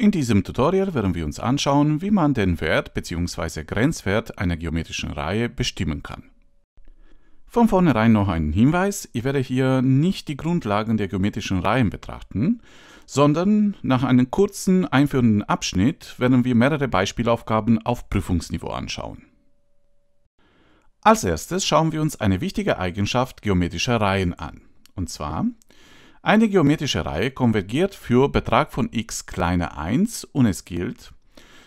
In diesem Tutorial werden wir uns anschauen, wie man den Wert bzw. Grenzwert einer geometrischen Reihe bestimmen kann. Von vornherein noch einen Hinweis, ich werde hier nicht die Grundlagen der geometrischen Reihen betrachten, sondern nach einem kurzen einführenden Abschnitt werden wir mehrere Beispielaufgaben auf Prüfungsniveau anschauen. Als erstes schauen wir uns eine wichtige Eigenschaft geometrischer Reihen an, und zwar eine geometrische Reihe konvergiert für Betrag von x kleiner 1 und es gilt,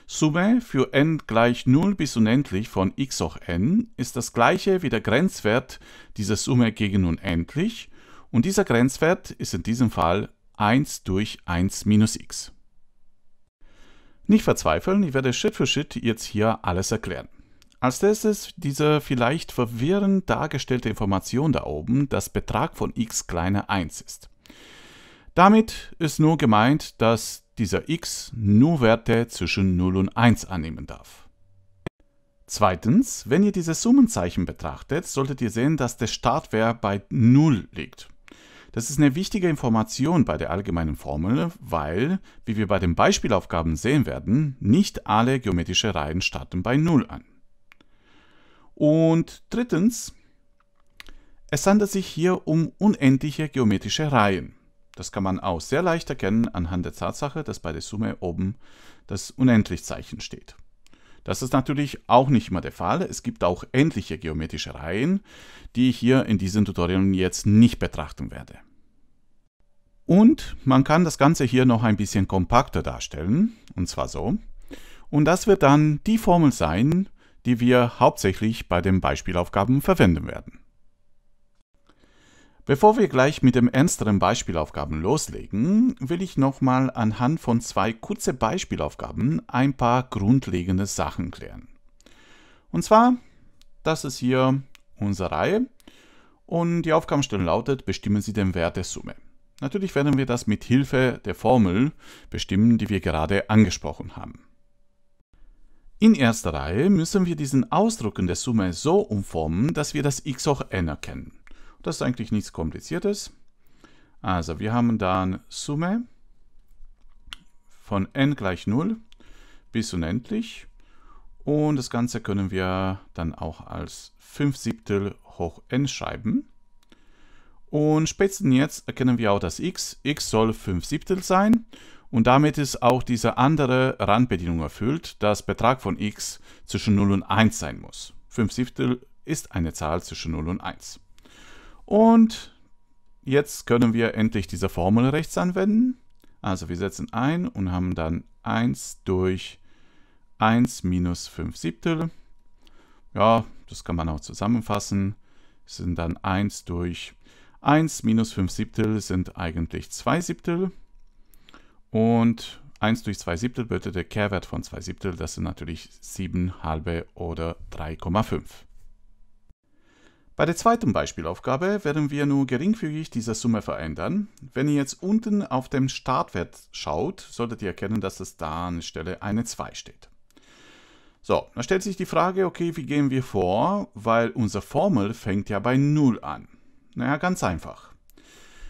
Summe für n gleich 0 bis unendlich von x hoch n ist das gleiche wie der Grenzwert dieser Summe gegen unendlich und dieser Grenzwert ist in diesem Fall 1 durch 1 minus x. Nicht verzweifeln, ich werde Schritt für Schritt jetzt hier alles erklären. Als erstes diese vielleicht verwirrend dargestellte Information da oben, dass Betrag von x kleiner 1 ist. Damit ist nur gemeint, dass dieser x nur Werte zwischen 0 und 1 annehmen darf. Zweitens, wenn ihr dieses Summenzeichen betrachtet, solltet ihr sehen, dass der Startwert bei 0 liegt. Das ist eine wichtige Information bei der allgemeinen Formel, weil, wie wir bei den Beispielaufgaben sehen werden, nicht alle geometrische Reihen starten bei 0 an. Und drittens, es handelt sich hier um unendliche geometrische Reihen. Das kann man auch sehr leicht erkennen anhand der Tatsache, dass bei der Summe oben das Unendlich-Zeichen steht. Das ist natürlich auch nicht immer der Fall. Es gibt auch endliche geometrische Reihen, die ich hier in diesem Tutorial jetzt nicht betrachten werde. Und man kann das Ganze hier noch ein bisschen kompakter darstellen, und zwar so. Und das wird dann die Formel sein, die wir hauptsächlich bei den Beispielaufgaben verwenden werden. Bevor wir gleich mit den ernsteren Beispielaufgaben loslegen, will ich nochmal anhand von zwei kurzen Beispielaufgaben ein paar grundlegende Sachen klären. Und zwar, das ist hier unsere Reihe und die Aufgabenstellung lautet, bestimmen Sie den Wert der Summe. Natürlich werden wir das mit Hilfe der Formel bestimmen, die wir gerade angesprochen haben. In erster Reihe müssen wir diesen Ausdruck in der Summe so umformen, dass wir das x hoch n erkennen. Das ist eigentlich nichts Kompliziertes. Also wir haben dann Summe von n gleich 0 bis unendlich. Und das Ganze können wir dann auch als 5 Siebtel hoch n schreiben. Und spätestens jetzt erkennen wir auch das x. x soll 5 Siebtel sein. Und damit ist auch diese andere Randbedingung erfüllt, dass Betrag von x zwischen 0 und 1 sein muss. 5 Siebtel ist eine Zahl zwischen 0 und 1. Und jetzt können wir endlich diese Formel rechts anwenden. Also wir setzen ein und haben dann 1 durch 1 minus 5 Siebtel. Ja, das kann man auch zusammenfassen. Das sind dann 1 durch 1 minus 5 Siebtel sind eigentlich 2 Siebtel. Und 1 durch 2 Siebtel bedeutet der Kehrwert von 2 Siebtel. Das sind natürlich 7 halbe oder 3,5. Bei der zweiten Beispielaufgabe werden wir nur geringfügig diese Summe verändern. Wenn ihr jetzt unten auf dem Startwert schaut, solltet ihr erkennen, dass es da an der Stelle eine 2 steht. So, dann stellt sich die Frage, okay, wie gehen wir vor, weil unsere Formel fängt ja bei 0 an. Naja, ganz einfach.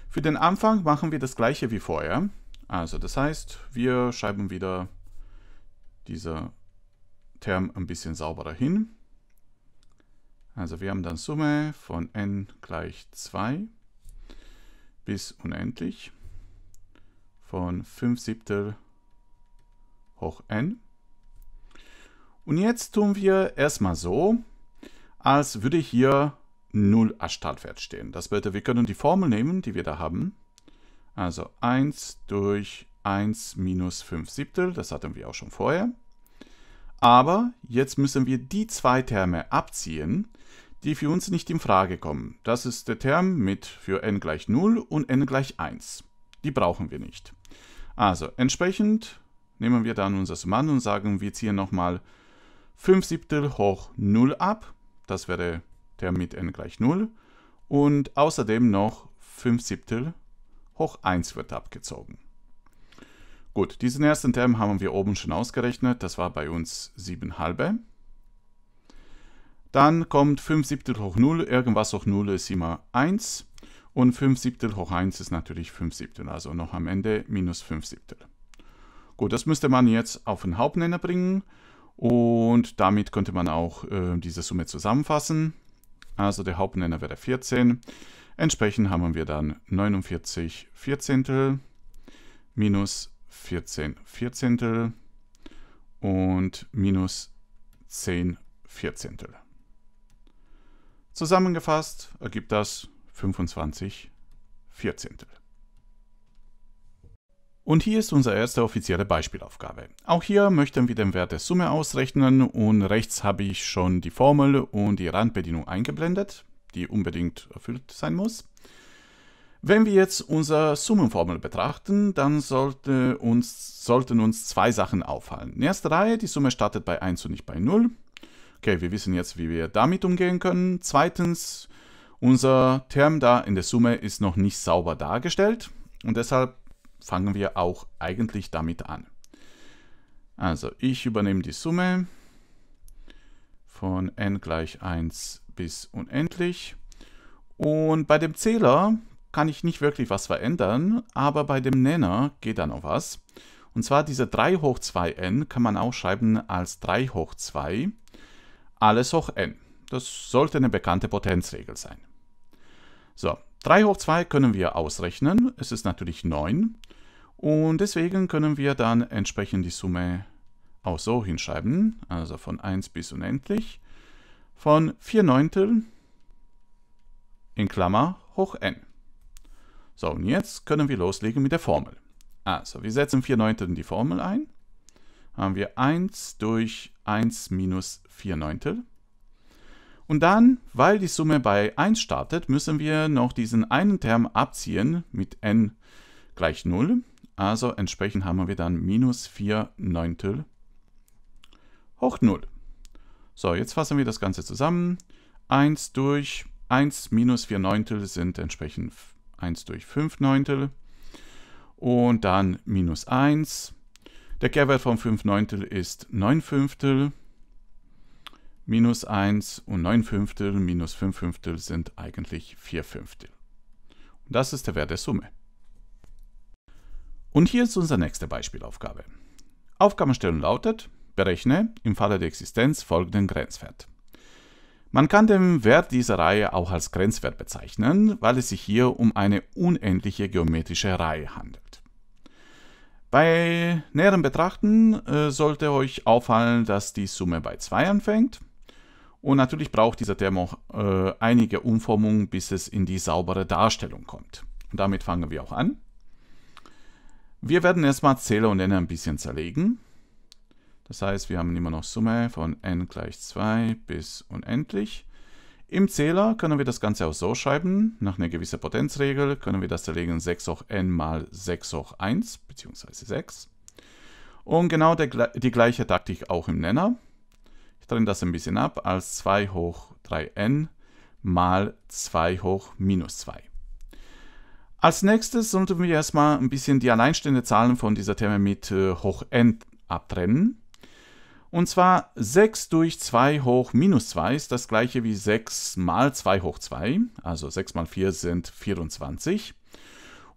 Für den Anfang machen wir das gleiche wie vorher. Also das heißt, wir schreiben wieder dieser Term ein bisschen sauberer hin. Also wir haben dann Summe von n gleich 2 bis unendlich von 5 Siebtel hoch n. Und jetzt tun wir erstmal so, als würde hier 0 als Startwert stehen. Das bedeutet, wir können die Formel nehmen, die wir da haben. Also 1 durch 1 minus 5 Siebtel, das hatten wir auch schon vorher. Aber jetzt müssen wir die zwei Terme abziehen, die für uns nicht in Frage kommen. Das ist der Term mit für n gleich 0 und n gleich 1. Die brauchen wir nicht. Also entsprechend nehmen wir dann unser Summand und sagen, wir ziehen nochmal 5 Siebtel hoch 0 ab. Das wäre der mit n gleich 0. Und außerdem noch 5 Siebtel hoch 1 wird abgezogen. Gut, diesen ersten Term haben wir oben schon ausgerechnet. Das war bei uns 7 halbe. Dann kommt 5 Siebtel hoch 0, irgendwas hoch 0 ist immer 1. Und 5 Siebtel hoch 1 ist natürlich 5 Siebtel, also noch am Ende minus 5 Siebtel. Gut, das müsste man jetzt auf den Hauptnenner bringen. Und damit könnte man auch äh, diese Summe zusammenfassen. Also der Hauptnenner wäre 14. Entsprechend haben wir dann 49 Vierzehntel minus 14 Vierzehntel und minus 10 Vierzehntel. Zusammengefasst ergibt das 25 Vierzehntel. Und hier ist unsere erste offizielle Beispielaufgabe. Auch hier möchten wir den Wert der Summe ausrechnen und rechts habe ich schon die Formel und die Randbedienung eingeblendet, die unbedingt erfüllt sein muss. Wenn wir jetzt unsere Summenformel betrachten, dann sollte uns, sollten uns zwei Sachen auffallen. In erster Reihe, die Summe startet bei 1 und nicht bei 0. Okay, wir wissen jetzt, wie wir damit umgehen können. Zweitens, unser Term da in der Summe ist noch nicht sauber dargestellt und deshalb fangen wir auch eigentlich damit an. Also ich übernehme die Summe von n gleich 1 bis unendlich und bei dem Zähler kann ich nicht wirklich was verändern, aber bei dem Nenner geht da noch was. Und zwar diese 3 hoch 2n kann man auch schreiben als 3 hoch 2 alles hoch n. Das sollte eine bekannte Potenzregel sein. So, 3 hoch 2 können wir ausrechnen. Es ist natürlich 9. Und deswegen können wir dann entsprechend die Summe auch so hinschreiben. Also von 1 bis unendlich. Von 4 Neuntel in Klammer hoch n. So, und jetzt können wir loslegen mit der Formel. Also, wir setzen 4 Neuntel in die Formel ein haben wir 1 durch 1 minus 4 Neuntel. Und dann, weil die Summe bei 1 startet, müssen wir noch diesen einen Term abziehen mit n gleich 0. Also entsprechend haben wir dann minus 4 Neuntel hoch 0. So, jetzt fassen wir das Ganze zusammen. 1 durch 1 minus 4 Neuntel sind entsprechend 1 durch 5 Neuntel. Und dann minus 1 der Kehrwert von 5 Neuntel ist 9 Fünftel minus 1 und 9 Fünftel minus 5 Fünftel sind eigentlich 4 Fünftel. Und das ist der Wert der Summe. Und hier ist unsere nächste Beispielaufgabe. Aufgabenstellung lautet, berechne im Falle der Existenz folgenden Grenzwert. Man kann den Wert dieser Reihe auch als Grenzwert bezeichnen, weil es sich hier um eine unendliche geometrische Reihe handelt. Bei näherem Betrachten äh, sollte euch auffallen, dass die Summe bei 2 anfängt. Und natürlich braucht dieser Term auch äh, einige Umformungen, bis es in die saubere Darstellung kommt. Und damit fangen wir auch an. Wir werden erstmal Zähler und Nenner ein bisschen zerlegen. Das heißt, wir haben immer noch Summe von n gleich 2 bis unendlich. Im Zähler können wir das Ganze auch so schreiben. Nach einer gewissen Potenzregel können wir das zerlegen 6 hoch n mal 6 hoch 1 bzw. 6. Und genau der, die gleiche Taktik auch im Nenner. Ich trenne das ein bisschen ab als 2 hoch 3n mal 2 hoch minus 2. Als nächstes sollten wir erstmal ein bisschen die alleinstehenden Zahlen von dieser Terme mit äh, hoch n abtrennen. Und zwar 6 durch 2 hoch minus 2 ist das gleiche wie 6 mal 2 hoch 2. Also 6 mal 4 sind 24.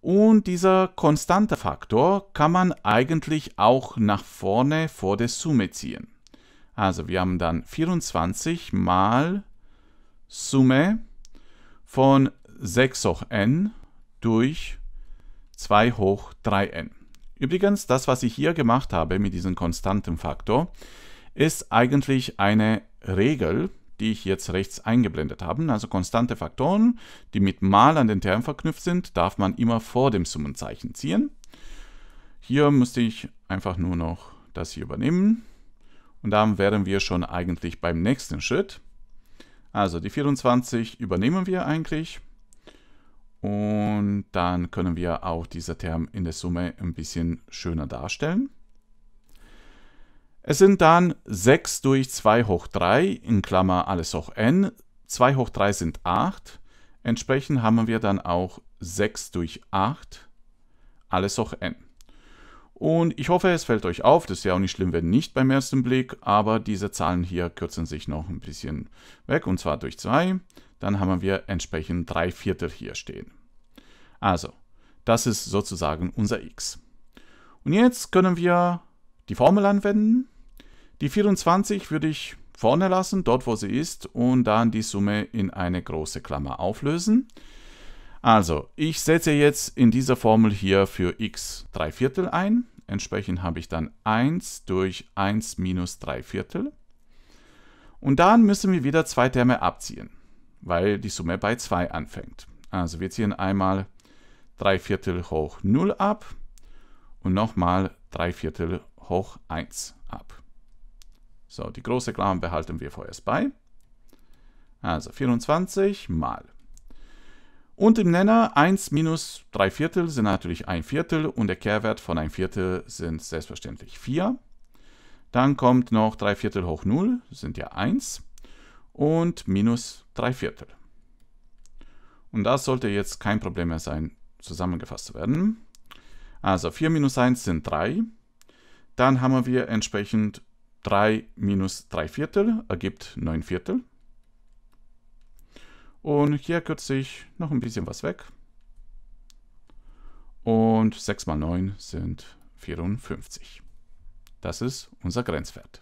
Und dieser konstante Faktor kann man eigentlich auch nach vorne vor der Summe ziehen. Also wir haben dann 24 mal Summe von 6 hoch n durch 2 hoch 3n. Übrigens, das, was ich hier gemacht habe mit diesem konstanten Faktor, ist eigentlich eine Regel, die ich jetzt rechts eingeblendet habe. Also konstante Faktoren, die mit mal an den Term verknüpft sind, darf man immer vor dem Summenzeichen ziehen. Hier müsste ich einfach nur noch das hier übernehmen. Und dann wären wir schon eigentlich beim nächsten Schritt. Also die 24 übernehmen wir eigentlich. Und dann können wir auch dieser Term in der Summe ein bisschen schöner darstellen. Es sind dann 6 durch 2 hoch 3, in Klammer alles hoch n, 2 hoch 3 sind 8, entsprechend haben wir dann auch 6 durch 8, alles hoch n. Und ich hoffe, es fällt euch auf, das ist ja auch nicht schlimm, wenn nicht beim ersten Blick, aber diese Zahlen hier kürzen sich noch ein bisschen weg, und zwar durch 2, dann haben wir entsprechend 3 Viertel hier stehen. Also, das ist sozusagen unser x. Und jetzt können wir die Formel anwenden die 24 würde ich vorne lassen, dort wo sie ist, und dann die Summe in eine große Klammer auflösen. Also, ich setze jetzt in dieser Formel hier für x 3 Viertel ein. Entsprechend habe ich dann 1 durch 1 minus 3 Viertel. Und dann müssen wir wieder zwei Terme abziehen, weil die Summe bei 2 anfängt. Also wir ziehen einmal 3 Viertel hoch 0 ab und nochmal 3 Viertel hoch 1 ab. So, die große Klammer behalten wir vorerst bei. Also 24 mal. Und im Nenner 1 minus 3 Viertel sind natürlich 1 Viertel und der Kehrwert von 1 Viertel sind selbstverständlich 4. Dann kommt noch 3 Viertel hoch 0, sind ja 1. Und minus 3 Viertel. Und das sollte jetzt kein Problem mehr sein, zusammengefasst zu werden. Also 4 minus 1 sind 3. Dann haben wir entsprechend 3 minus 3 Viertel ergibt 9 Viertel. Und hier kürze ich noch ein bisschen was weg. Und 6 mal 9 sind 54. Das ist unser Grenzwert.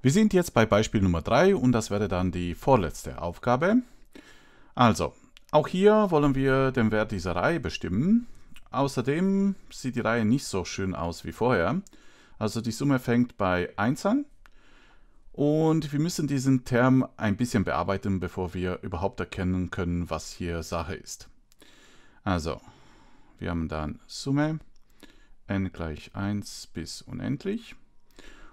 Wir sind jetzt bei Beispiel Nummer 3 und das wäre dann die vorletzte Aufgabe. Also, auch hier wollen wir den Wert dieser Reihe bestimmen. Außerdem sieht die Reihe nicht so schön aus wie vorher. Also die Summe fängt bei 1 an. Und wir müssen diesen Term ein bisschen bearbeiten, bevor wir überhaupt erkennen können, was hier Sache ist. Also, wir haben dann Summe n gleich 1 bis unendlich.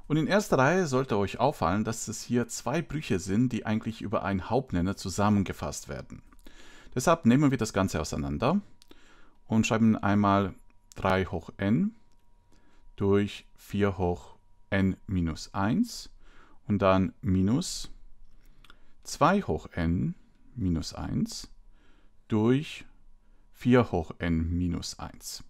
Und in erster Reihe sollte euch auffallen, dass es hier zwei Brüche sind, die eigentlich über einen Hauptnenner zusammengefasst werden. Deshalb nehmen wir das Ganze auseinander und schreiben einmal 3 hoch n durch 4 hoch n minus 1 und dann minus 2 hoch n minus 1 durch 4 hoch n minus 1.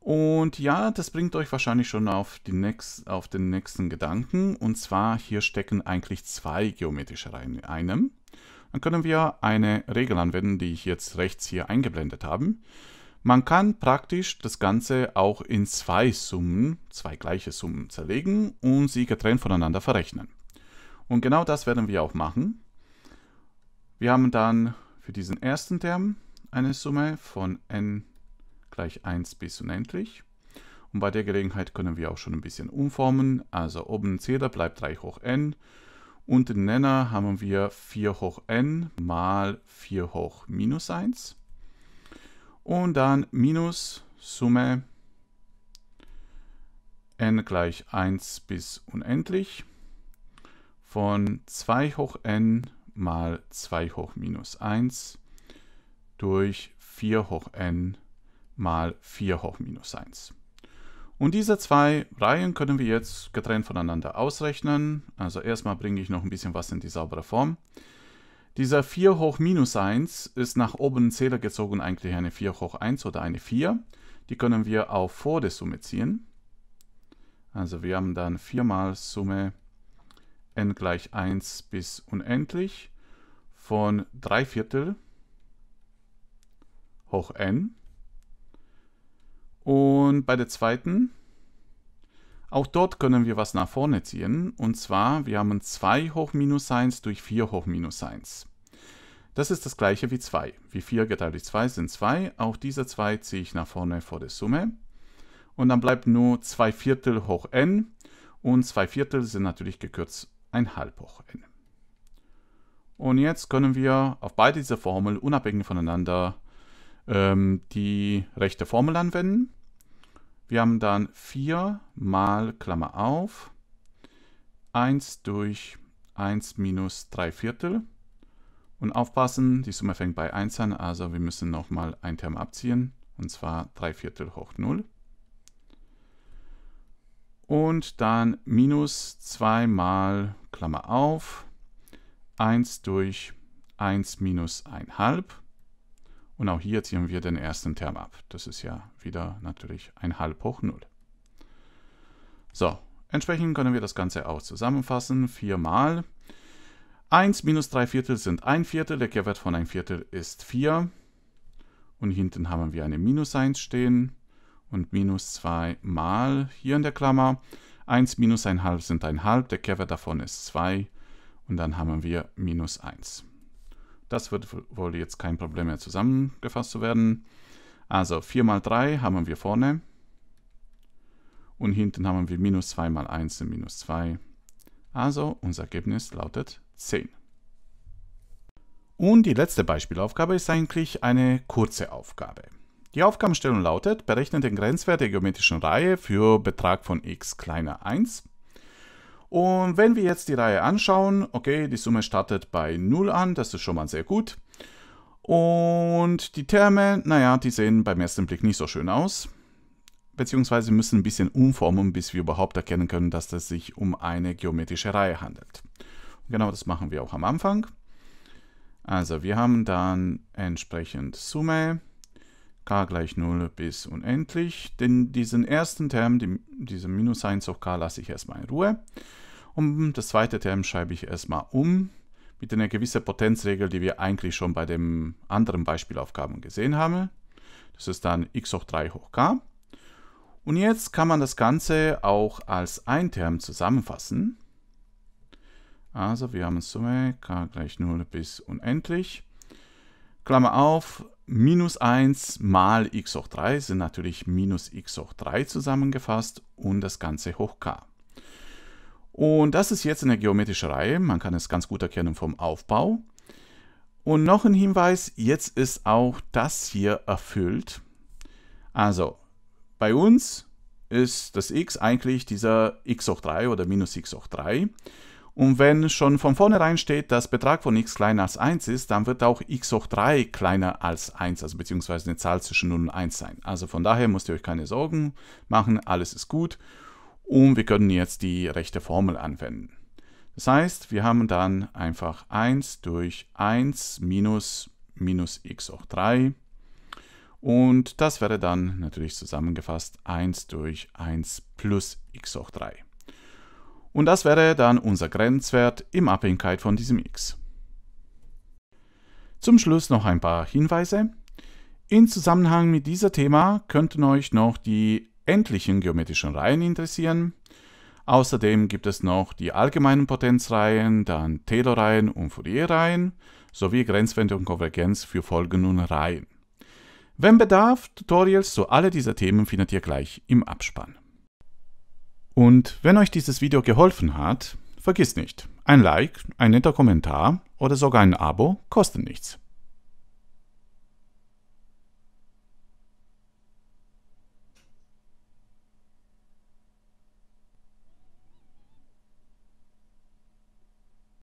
Und ja, das bringt euch wahrscheinlich schon auf, nächst, auf den nächsten Gedanken. Und zwar, hier stecken eigentlich zwei geometrische Reihen in einem. Dann können wir eine Regel anwenden, die ich jetzt rechts hier eingeblendet habe. Man kann praktisch das Ganze auch in zwei Summen, zwei gleiche Summen zerlegen und sie getrennt voneinander verrechnen. Und genau das werden wir auch machen. Wir haben dann für diesen ersten Term eine Summe von n gleich 1 bis unendlich. Und bei der Gelegenheit können wir auch schon ein bisschen umformen. Also oben Zähler bleibt 3 hoch n. Und den Nenner haben wir 4 hoch n mal 4 hoch minus 1 und dann minus Summe n gleich 1 bis unendlich von 2 hoch n mal 2 hoch minus 1 durch 4 hoch n mal 4 hoch minus 1. Und diese zwei Reihen können wir jetzt getrennt voneinander ausrechnen. Also erstmal bringe ich noch ein bisschen was in die saubere Form. Dieser 4 hoch minus 1 ist nach oben Zähler gezogen eigentlich eine 4 hoch 1 oder eine 4. Die können wir auch vor der Summe ziehen. Also wir haben dann 4 mal Summe n gleich 1 bis unendlich von 3 Viertel hoch n. Und bei der zweiten auch dort können wir was nach vorne ziehen, und zwar wir haben 2 hoch minus 1 durch 4 hoch minus 1. Das ist das gleiche wie 2. Wie 4 geteilt durch 2 sind 2, auch diese 2 ziehe ich nach vorne vor der Summe. Und dann bleibt nur 2 Viertel hoch n, und 2 Viertel sind natürlich gekürzt 1 halb hoch n. Und jetzt können wir auf beide diese Formeln unabhängig voneinander ähm, die rechte Formel anwenden. Wir haben dann 4 mal Klammer auf 1 durch 1 minus 3 Viertel. Und aufpassen, die Summe fängt bei 1 an, also wir müssen nochmal ein Term abziehen, und zwar 3 Viertel hoch 0. Und dann minus 2 mal Klammer auf 1 durch 1 minus 1 halb und auch hier ziehen wir den ersten Term ab. Das ist ja wieder natürlich ein halb hoch 0. So, entsprechend können wir das Ganze auch zusammenfassen. 4 mal 1 minus 3 Viertel sind 1 Viertel, der Kehrwert von 1 Viertel ist 4. Und hinten haben wir eine Minus 1 stehen und minus 2 mal hier in der Klammer. 1 minus 1 halb sind 1 halb, der Kehrwert davon ist 2 und dann haben wir minus 1. Das wird wohl jetzt kein Problem mehr zusammengefasst zu werden. Also 4 mal 3 haben wir vorne. Und hinten haben wir minus 2 mal 1 sind minus 2. Also unser Ergebnis lautet 10. Und die letzte Beispielaufgabe ist eigentlich eine kurze Aufgabe. Die Aufgabenstellung lautet, berechne den Grenzwert der geometrischen Reihe für Betrag von x kleiner 1 und wenn wir jetzt die Reihe anschauen, okay, die Summe startet bei 0 an, das ist schon mal sehr gut. Und die Terme, naja, die sehen beim ersten Blick nicht so schön aus. Beziehungsweise müssen ein bisschen umformen, bis wir überhaupt erkennen können, dass es sich um eine geometrische Reihe handelt. Und genau das machen wir auch am Anfang. Also wir haben dann entsprechend Summe k gleich 0 bis unendlich. Denn diesen ersten Term, die, diese minus 1 auf k, lasse ich erstmal in Ruhe. Und das zweite Term schreibe ich erstmal um mit einer gewissen Potenzregel, die wir eigentlich schon bei den anderen Beispielaufgaben gesehen haben. Das ist dann x hoch 3 hoch k. Und jetzt kann man das Ganze auch als ein Term zusammenfassen. Also wir haben Summe k gleich 0 bis unendlich. Klammer auf, minus 1 mal x hoch 3 sind natürlich minus x hoch 3 zusammengefasst und das Ganze hoch k. Und das ist jetzt eine geometrische Reihe. Man kann es ganz gut erkennen vom Aufbau. Und noch ein Hinweis, jetzt ist auch das hier erfüllt. Also, bei uns ist das x eigentlich dieser x hoch 3 oder minus x hoch 3. Und wenn schon von vornherein steht, dass Betrag von x kleiner als 1 ist, dann wird auch x hoch 3 kleiner als 1, also beziehungsweise eine Zahl zwischen 0 und 1 sein. Also von daher müsst ihr euch keine Sorgen machen, alles ist gut und wir können jetzt die rechte Formel anwenden. Das heißt, wir haben dann einfach 1 durch 1 minus minus x hoch 3 und das wäre dann natürlich zusammengefasst 1 durch 1 plus x hoch 3. Und das wäre dann unser Grenzwert im Abhängigkeit von diesem x. Zum Schluss noch ein paar Hinweise. In Zusammenhang mit diesem Thema könnten euch noch die endlichen geometrischen Reihen interessieren. Außerdem gibt es noch die allgemeinen Potenzreihen, dann Taylor-Reihen und Fourier-Reihen sowie Grenzwerte und Konvergenz für Folgen und Reihen. Wenn bedarf, Tutorials zu alle dieser Themen findet ihr gleich im Abspann. Und wenn euch dieses Video geholfen hat, vergiss nicht, ein Like, ein netter Kommentar oder sogar ein Abo kosten nichts.